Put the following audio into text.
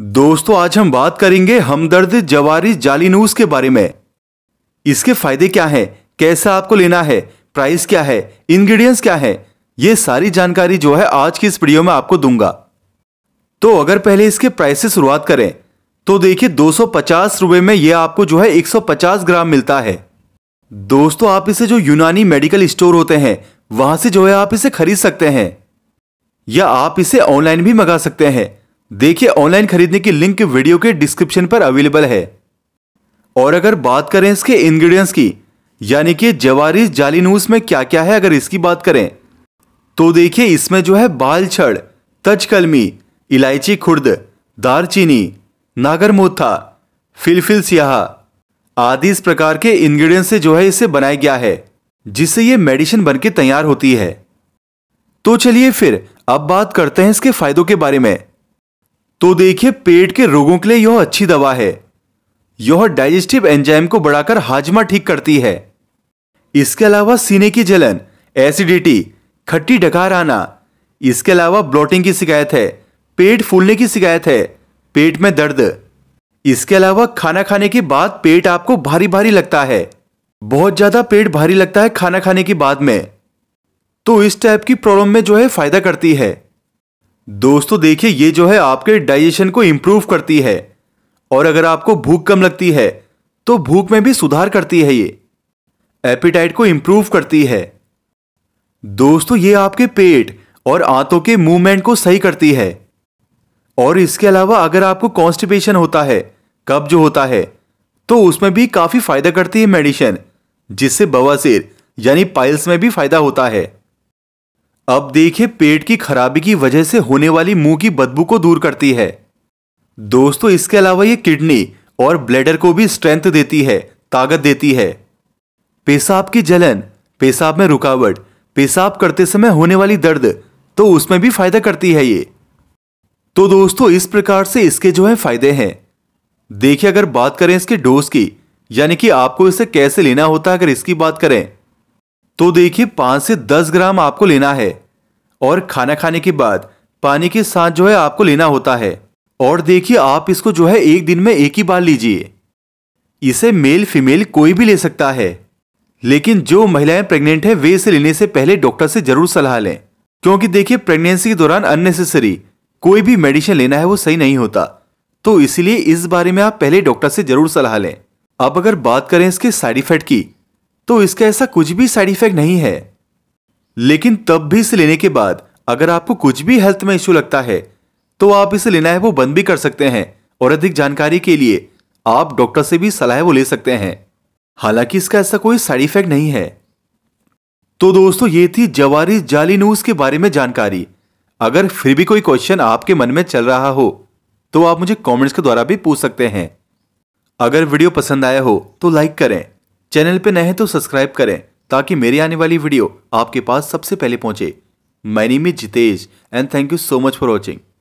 दोस्तों आज हम बात करेंगे हमदर्द जवारी जालीनूस के बारे में इसके फायदे क्या हैं कैसा आपको लेना है प्राइस क्या है इंग्रेडिएंट्स क्या है ये सारी जानकारी जो है आज की इस वीडियो में आपको दूंगा तो अगर पहले इसके प्राइस से शुरुआत करें तो देखिए दो सौ रुपए में यह आपको जो है एक ग्राम मिलता है दोस्तों आप इसे जो यूनानी मेडिकल स्टोर होते हैं वहां से जो है आप इसे खरीद सकते हैं या आप इसे ऑनलाइन भी मंगा सकते हैं देखिए ऑनलाइन खरीदने की लिंक वीडियो के डिस्क्रिप्शन पर अवेलेबल है और अगर बात करें इसके इंग्रेडिएंट्स की यानी कि जवारी जाली में क्या क्या है अगर इसकी बात करें तो देखिए इसमें जो है बाल छड़ तजकलमी इलायची खुर्द दारचीनी नागर मोथा फिलफिल सियाहा आदि इस प्रकार के इंग्रेडिएंट्स से जो है इसे बनाया गया है जिससे ये मेडिसिन बनके तैयार होती है तो चलिए फिर अब बात करते हैं इसके फायदों के बारे में तो देखिए पेट के रोगों के लिए यह अच्छी दवा है यह डाइजेस्टिव एंजाइम को बढ़ाकर हाजमा ठीक करती है इसके अलावा सीने की जलन एसिडिटी खट्टी डकार आना इसके अलावा ब्लॉटिंग की शिकायत है पेट फूलने की शिकायत है पेट में दर्द इसके अलावा खाना खाने के बाद पेट आपको भारी भारी लगता है बहुत ज़्यादा पेट भारी लगता है खाना खाने के बाद में तो इस टाइप की प्रॉब्लम में जो है फ़ायदा करती है दोस्तों देखिए ये जो है आपके डाइजेशन को इम्प्रूव करती है और अगर आपको भूख कम लगती है तो भूख में भी सुधार करती है ये एपिटाइट को इम्प्रूव करती है दोस्तों ये आपके पेट और आंतों के मूवमेंट को सही करती है और इसके अलावा अगर आपको कॉन्स्टिपेशन होता है कब जो होता है तो उसमें भी काफ़ी फायदा करती है मेडिसिन जिससे बवासीर यानी पाइल्स में भी फायदा होता है अब देखिए पेट की खराबी की वजह से होने वाली मुंह की बदबू को दूर करती है दोस्तों इसके अलावा ये किडनी और ब्लैडर को भी स्ट्रेंथ देती है ताकत देती है पेशाब की जलन पेशाब में रुकावट पेशाब करते समय होने वाली दर्द तो उसमें भी फायदा करती है ये तो दोस्तों इस प्रकार से इसके जो है फायदे हैं देखिए अगर बात करें इसके डोज की यानी कि आपको इसे कैसे लेना होता है अगर इसकी बात करें तो देखिए पांच से दस ग्राम आपको लेना है और खाना खाने के बाद पानी के साथ जो है आपको लेना होता है और देखिए आप इसको जो है एक दिन में एक ही बार लीजिए इसे मेल फीमेल कोई भी ले सकता है लेकिन जो महिलाएं प्रेग्नेंट है वे इसे लेने से पहले डॉक्टर से जरूर सलाह लें क्योंकि देखिए प्रेगनेंसी के दौरान अननेसेसरी कोई भी मेडिसिन लेना है वो सही नहीं होता तो इसलिए इस बारे में आप पहले डॉक्टर से जरूर सलाह लें अब अगर बात करें इसके साइड इफेक्ट की तो इसका ऐसा कुछ भी साइड इफेक्ट नहीं है लेकिन तब भी इसे लेने के बाद अगर आपको कुछ भी हेल्थ में इश्यू लगता है तो आप इसे लेना है वो बंद भी कर सकते हैं और अधिक जानकारी के लिए आप डॉक्टर से भी सलाह वो ले सकते हैं हालांकि इसका ऐसा कोई साइड इफेक्ट नहीं है तो दोस्तों ये थी जवारी जाली न्यूज के बारे में जानकारी अगर फिर भी कोई क्वेश्चन आपके मन में चल रहा हो तो आप मुझे कमेंट्स के द्वारा भी पूछ सकते हैं अगर वीडियो पसंद आया हो तो लाइक करें चैनल पर नए हैं तो सब्सक्राइब करें ताकि मेरी आने वाली वीडियो आपके पास सबसे पहले पहुंचे मैनी में Jitesh and thank you so much for watching